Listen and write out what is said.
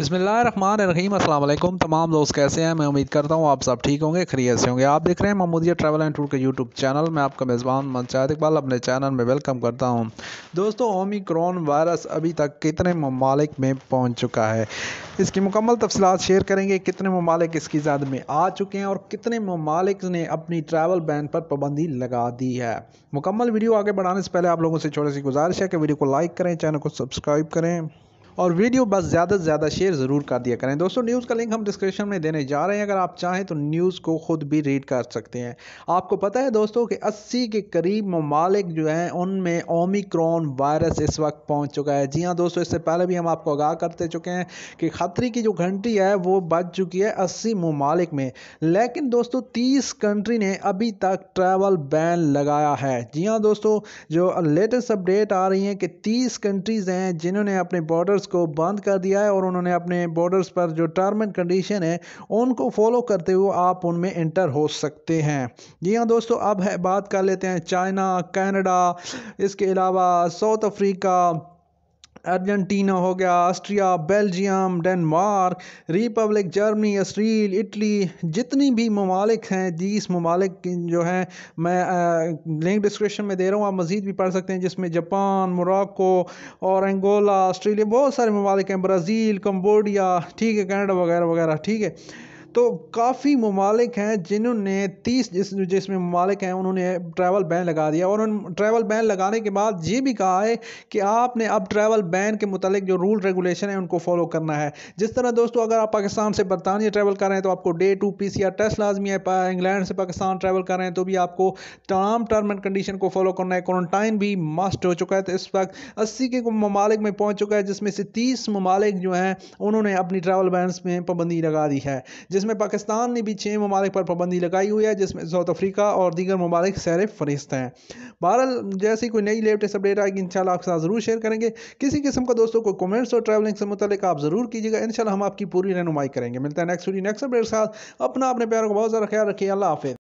अस्सलाम वालेकुम तमाम दोस्त कैसे हैं मैं उम्मीद करता हूँ आप सब ठीक होंगे खरी से होंगे आप देख रहे हैं महमूदिया ट्रैवल एंड टूर के यूट्यूब चैनल मैं आपका मेज़बान मनशाद इकबाल अपने चैनल में वेलकम करता हूँ दोस्तों ओमिक्रॉन वायरस अभी तक कितने ममालिक में पहुँच चुका है इसकी मुकम्मल तफसलत शेयर करेंगे कितने ममालिक इसकी जद में आ चुके हैं और कितने ममालिक ने अपनी ट्रैवल बैन पर पाबंदी लगा दी है मुकम्मल वीडियो आगे बढ़ाने से पहले आप लोगों से छोटी सी गुजारिश है कि वीडियो को लाइक करें चैनल को सब्सक्राइब करें और वीडियो बस ज़्यादा से ज़्यादा शेयर ज़रूर कर दिया करें दोस्तों न्यूज़ का लिंक हम डिस्क्रिप्शन में देने जा रहे हैं अगर आप चाहें तो न्यूज़ को खुद भी रीड कर सकते हैं आपको पता है दोस्तों कि अस्सी के करीब ममालिक जो हैं उनमें ओमिक्रॉन वायरस इस वक्त पहुँच चुका है जी हाँ दोस्तों इससे पहले भी हम आपको आगाह करते चुके हैं कि खतरे की जो घंटी है वो बच चुकी है अस्सी ममालिक में लेकिन दोस्तों तीस कंट्री ने अभी तक ट्रैवल बैन लगाया है जी हाँ दोस्तों जो लेटेस्ट अपडेट आ रही हैं कि तीस कंट्रीज़ हैं जिन्होंने अपने बॉर्डर्स बॉर्डर्स को बंद कर दिया है और उन्होंने अपने बॉर्डर्स पर जो टर्म एंड कंडीशन है उनको फॉलो करते हुए आप उनमें इंटर हो सकते हैं जी हाँ दोस्तों अब है बात कर लेते हैं चाइना कैनेडा इसके अलावा साउथ अफ्रीका अर्जेंटीना हो गया Austria Belgium Denmark republic Germany Israel Italy जितनी भी ममालिक हैं जिस ममालिक जो हैं मैं लिंक डिस्क्रिप्शन में दे रहा हूँ आप मज़ीद भी पढ़ सकते हैं जिसमें जापान मोरक्को और एंगोला ऑस्ट्रेलिया बहुत सारे ममालिक हैं ब्राज़ील कम्बोडिया ठीक है कनाडा वगैरह वगैरह ठीक है तो काफ़ी ममालिक हैं जिन्होंने तीस जिस जिसमें ममालिक हैं उन्होंने ट्रैवल बैन लगा दिया और उन ट्रैवल बैन लगाने के बाद ये भी कहा है कि आपने अब ट्रैवल बैन के मतलब जो रूल रेगुलेशन है उनको फॉलो करना है जिस तरह दोस्तों अगर आप पाकिस्तान से बरतानिया ट्रैवल कर रहे हैं तो आपको day two P C R test लाजमी है इंग्लैंड से पाकिस्तान ट्रैवल कर रहे हैं तो भी आपको तमाम टर्म एंड कंडीशन को फॉलो करना है क्वारंटाइन भी मस्ट हो चुका है तो इस वक्त अस्सी के ममालिक में पहुँच चुका है जिसमें से तीस ममालिक जो हैं उन्होंने अपनी ट्रैवल बैन में पाबंदी लगा दी है जिस जिसमें पाकिस्तान ने भी छः ममालिक पर पाबंदी लगाई हुई है जिसमें साउथ अफ्रीका और दीगर ममालिक सैर फहरिस्त हैं बहरहाल जैसी कोई नई लेटेस्ट अपडेट आएगी इन आपके साथ ज़रूर शेयर करेंगे किसी किस्म का दोस्तों को कमेंट्स और ट्रैवलिंग से मुतलिक आप ज़रूर कीजिएगा इन हम आपकी पूरी रहनुमाई करेंगे मिलता है नेक्स्ट वीडियो नेक्स्ट अपडेट के साथ अपना अपने प्यारों को बहुत ज़्यादा ख्याल रखिए अल्लाह हाफिज़